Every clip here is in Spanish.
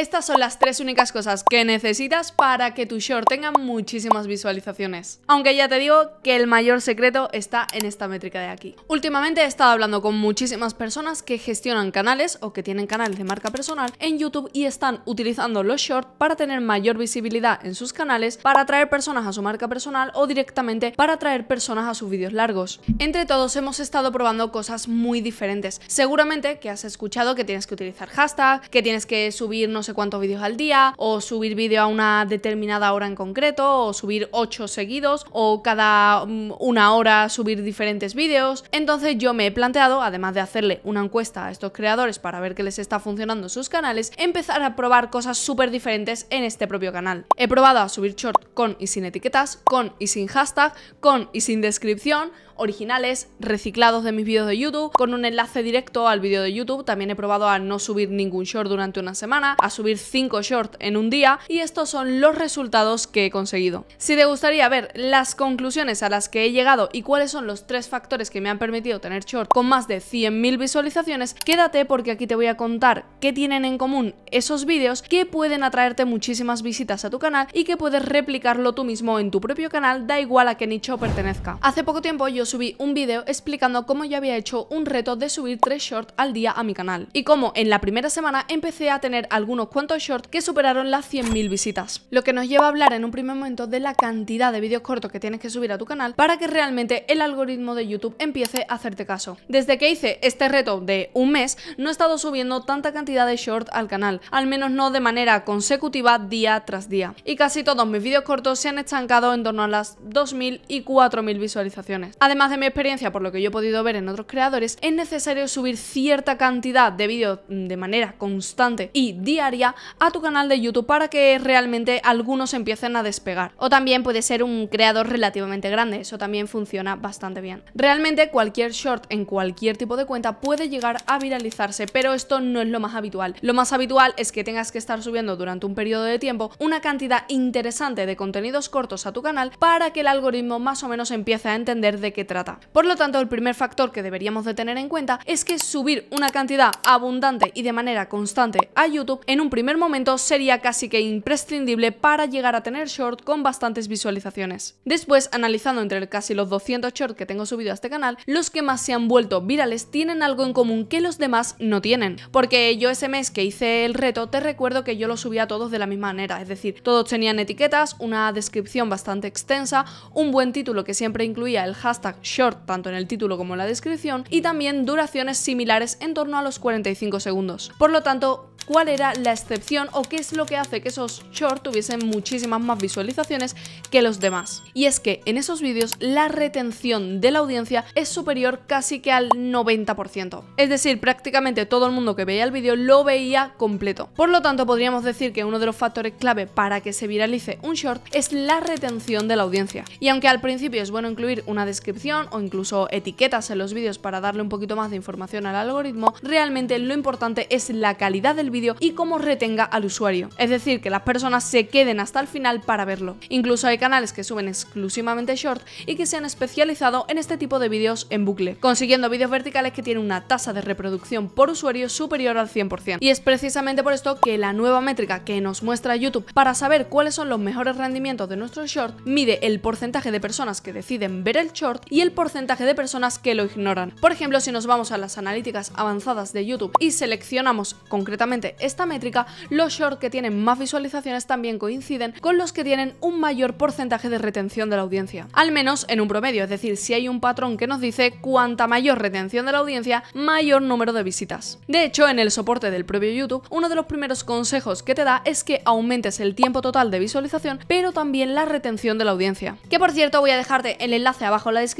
Estas son las tres únicas cosas que necesitas para que tu short tenga muchísimas visualizaciones. Aunque ya te digo que el mayor secreto está en esta métrica de aquí. Últimamente he estado hablando con muchísimas personas que gestionan canales o que tienen canales de marca personal en YouTube y están utilizando los short para tener mayor visibilidad en sus canales, para atraer personas a su marca personal o directamente para atraer personas a sus vídeos largos. Entre todos hemos estado probando cosas muy diferentes. Seguramente que has escuchado que tienes que utilizar hashtag, que tienes que subir no cuántos vídeos al día, o subir vídeo a una determinada hora en concreto, o subir 8 seguidos, o cada mm, una hora subir diferentes vídeos. Entonces yo me he planteado, además de hacerle una encuesta a estos creadores para ver qué les está funcionando sus canales, empezar a probar cosas súper diferentes en este propio canal. He probado a subir short con y sin etiquetas, con y sin hashtag, con y sin descripción, originales reciclados de mis vídeos de YouTube, con un enlace directo al vídeo de YouTube. También he probado a no subir ningún short durante una semana, a subir 5 shorts en un día y estos son los resultados que he conseguido. Si te gustaría ver las conclusiones a las que he llegado y cuáles son los tres factores que me han permitido tener short con más de 100.000 visualizaciones, quédate porque aquí te voy a contar qué tienen en común esos vídeos que pueden atraerte muchísimas visitas a tu canal y que puedes replicarlo tú mismo en tu propio canal, da igual a qué nicho pertenezca. Hace poco tiempo yo subí un vídeo explicando cómo yo había hecho un reto de subir tres shorts al día a mi canal y cómo en la primera semana empecé a tener algunos cuantos shorts que superaron las 100.000 visitas. Lo que nos lleva a hablar en un primer momento de la cantidad de vídeos cortos que tienes que subir a tu canal para que realmente el algoritmo de YouTube empiece a hacerte caso. Desde que hice este reto de un mes, no he estado subiendo tanta cantidad de shorts al canal, al menos no de manera consecutiva día tras día. Y casi todos mis vídeos cortos se han estancado en torno a las 2.000 y 4.000 visualizaciones. Además, Además de mi experiencia, por lo que yo he podido ver en otros creadores, es necesario subir cierta cantidad de vídeos mm, de manera constante y diaria a tu canal de YouTube para que realmente algunos empiecen a despegar. O también puede ser un creador relativamente grande, eso también funciona bastante bien. Realmente cualquier short en cualquier tipo de cuenta puede llegar a viralizarse, pero esto no es lo más habitual. Lo más habitual es que tengas que estar subiendo durante un periodo de tiempo una cantidad interesante de contenidos cortos a tu canal para que el algoritmo más o menos empiece a entender de qué trata. Por lo tanto, el primer factor que deberíamos de tener en cuenta es que subir una cantidad abundante y de manera constante a YouTube en un primer momento sería casi que imprescindible para llegar a tener short con bastantes visualizaciones. Después, analizando entre casi los 200 shorts que tengo subido a este canal, los que más se han vuelto virales tienen algo en común que los demás no tienen. Porque yo ese mes que hice el reto, te recuerdo que yo lo subía a todos de la misma manera, es decir, todos tenían etiquetas, una descripción bastante extensa, un buen título que siempre incluía el hashtag short tanto en el título como en la descripción y también duraciones similares en torno a los 45 segundos. Por lo tanto, ¿cuál era la excepción o qué es lo que hace que esos shorts tuviesen muchísimas más visualizaciones que los demás? Y es que en esos vídeos la retención de la audiencia es superior casi que al 90%. Es decir, prácticamente todo el mundo que veía el vídeo lo veía completo. Por lo tanto, podríamos decir que uno de los factores clave para que se viralice un short es la retención de la audiencia. Y aunque al principio es bueno incluir una descripción o incluso etiquetas en los vídeos para darle un poquito más de información al algoritmo, realmente lo importante es la calidad del vídeo y cómo retenga al usuario. Es decir, que las personas se queden hasta el final para verlo. Incluso hay canales que suben exclusivamente short y que se han especializado en este tipo de vídeos en bucle, consiguiendo vídeos verticales que tienen una tasa de reproducción por usuario superior al 100%. Y es precisamente por esto que la nueva métrica que nos muestra YouTube para saber cuáles son los mejores rendimientos de nuestro short mide el porcentaje de personas que deciden ver el short y el porcentaje de personas que lo ignoran. Por ejemplo, si nos vamos a las analíticas avanzadas de YouTube y seleccionamos concretamente esta métrica, los shorts que tienen más visualizaciones también coinciden con los que tienen un mayor porcentaje de retención de la audiencia. Al menos en un promedio, es decir, si hay un patrón que nos dice cuanta mayor retención de la audiencia, mayor número de visitas. De hecho, en el soporte del propio YouTube, uno de los primeros consejos que te da es que aumentes el tiempo total de visualización, pero también la retención de la audiencia. Que por cierto, voy a dejarte el enlace abajo en la descripción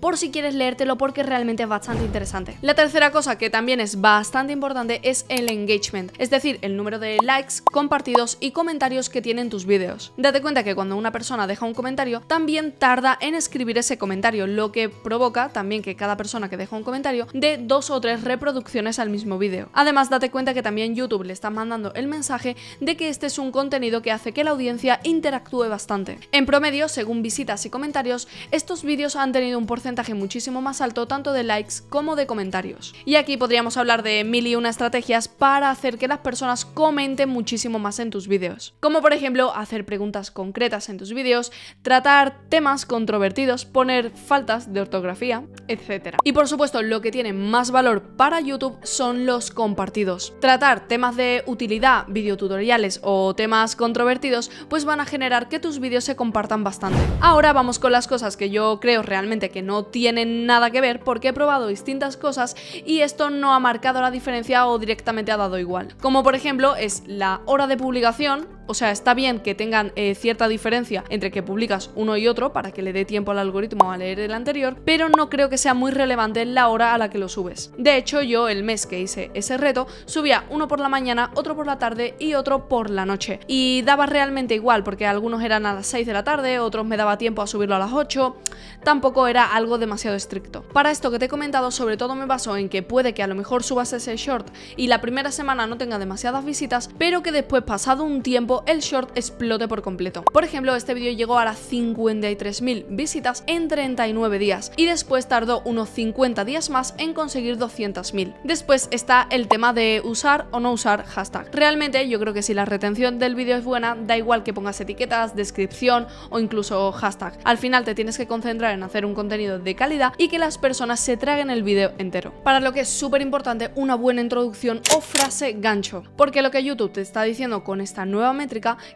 por si quieres leértelo porque realmente es bastante interesante. La tercera cosa que también es bastante importante es el engagement, es decir, el número de likes, compartidos y comentarios que tienen tus vídeos. Date cuenta que cuando una persona deja un comentario, también tarda en escribir ese comentario, lo que provoca también que cada persona que deja un comentario dé dos o tres reproducciones al mismo vídeo. Además, date cuenta que también YouTube le está mandando el mensaje de que este es un contenido que hace que la audiencia interactúe bastante. En promedio, según visitas y comentarios, estos vídeos han de tenido un porcentaje muchísimo más alto tanto de likes como de comentarios. Y aquí podríamos hablar de mil y una estrategias para hacer que las personas comenten muchísimo más en tus vídeos. Como por ejemplo hacer preguntas concretas en tus vídeos, tratar temas controvertidos, poner faltas de ortografía, etcétera Y por supuesto lo que tiene más valor para YouTube son los compartidos. Tratar temas de utilidad, videotutoriales o temas controvertidos pues van a generar que tus vídeos se compartan bastante. Ahora vamos con las cosas que yo creo realmente que no tienen nada que ver porque he probado distintas cosas y esto no ha marcado la diferencia o directamente ha dado igual. Como por ejemplo es la hora de publicación, o sea, está bien que tengan eh, cierta diferencia entre que publicas uno y otro para que le dé tiempo al algoritmo a leer el anterior, pero no creo que sea muy relevante la hora a la que lo subes. De hecho, yo el mes que hice ese reto subía uno por la mañana, otro por la tarde y otro por la noche. Y daba realmente igual, porque algunos eran a las 6 de la tarde, otros me daba tiempo a subirlo a las 8, tampoco era algo demasiado estricto. Para esto que te he comentado, sobre todo me baso en que puede que a lo mejor subas ese short y la primera semana no tenga demasiadas visitas, pero que después, pasado un tiempo, el short explote por completo. Por ejemplo, este vídeo llegó a las 53.000 visitas en 39 días y después tardó unos 50 días más en conseguir 200.000. Después está el tema de usar o no usar hashtag. Realmente yo creo que si la retención del vídeo es buena, da igual que pongas etiquetas, descripción o incluso hashtag. Al final te tienes que concentrar en hacer un contenido de calidad y que las personas se traguen el vídeo entero. Para lo que es súper importante una buena introducción o frase gancho, porque lo que YouTube te está diciendo con esta nueva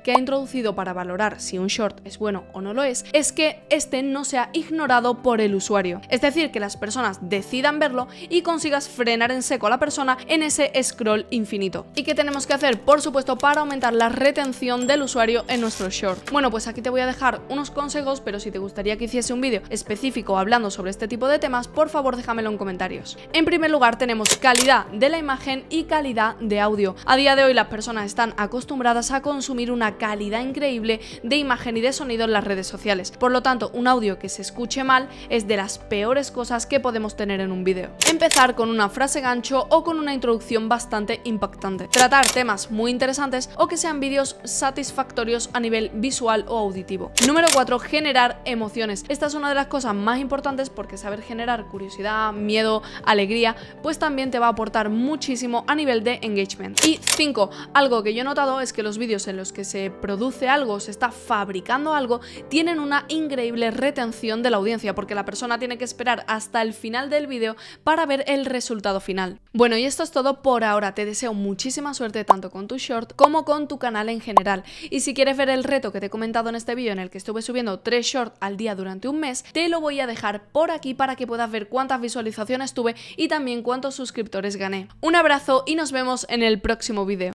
que ha introducido para valorar si un short es bueno o no lo es, es que este no sea ignorado por el usuario. Es decir, que las personas decidan verlo y consigas frenar en seco a la persona en ese scroll infinito. ¿Y qué tenemos que hacer? Por supuesto, para aumentar la retención del usuario en nuestro short. Bueno, pues aquí te voy a dejar unos consejos, pero si te gustaría que hiciese un vídeo específico hablando sobre este tipo de temas, por favor déjamelo en comentarios. En primer lugar, tenemos calidad de la imagen y calidad de audio. A día de hoy las personas están acostumbradas a consumir consumir una calidad increíble de imagen y de sonido en las redes sociales. Por lo tanto, un audio que se escuche mal es de las peores cosas que podemos tener en un vídeo. Empezar con una frase gancho o con una introducción bastante impactante. Tratar temas muy interesantes o que sean vídeos satisfactorios a nivel visual o auditivo. Número 4. Generar emociones. Esta es una de las cosas más importantes porque saber generar curiosidad, miedo, alegría, pues también te va a aportar muchísimo a nivel de engagement. Y 5. Algo que yo he notado es que los vídeos en los que se produce algo, se está fabricando algo, tienen una increíble retención de la audiencia, porque la persona tiene que esperar hasta el final del vídeo para ver el resultado final. Bueno, y esto es todo por ahora. Te deseo muchísima suerte tanto con tu short como con tu canal en general. Y si quieres ver el reto que te he comentado en este vídeo, en el que estuve subiendo 3 shorts al día durante un mes, te lo voy a dejar por aquí para que puedas ver cuántas visualizaciones tuve y también cuántos suscriptores gané. Un abrazo y nos vemos en el próximo vídeo.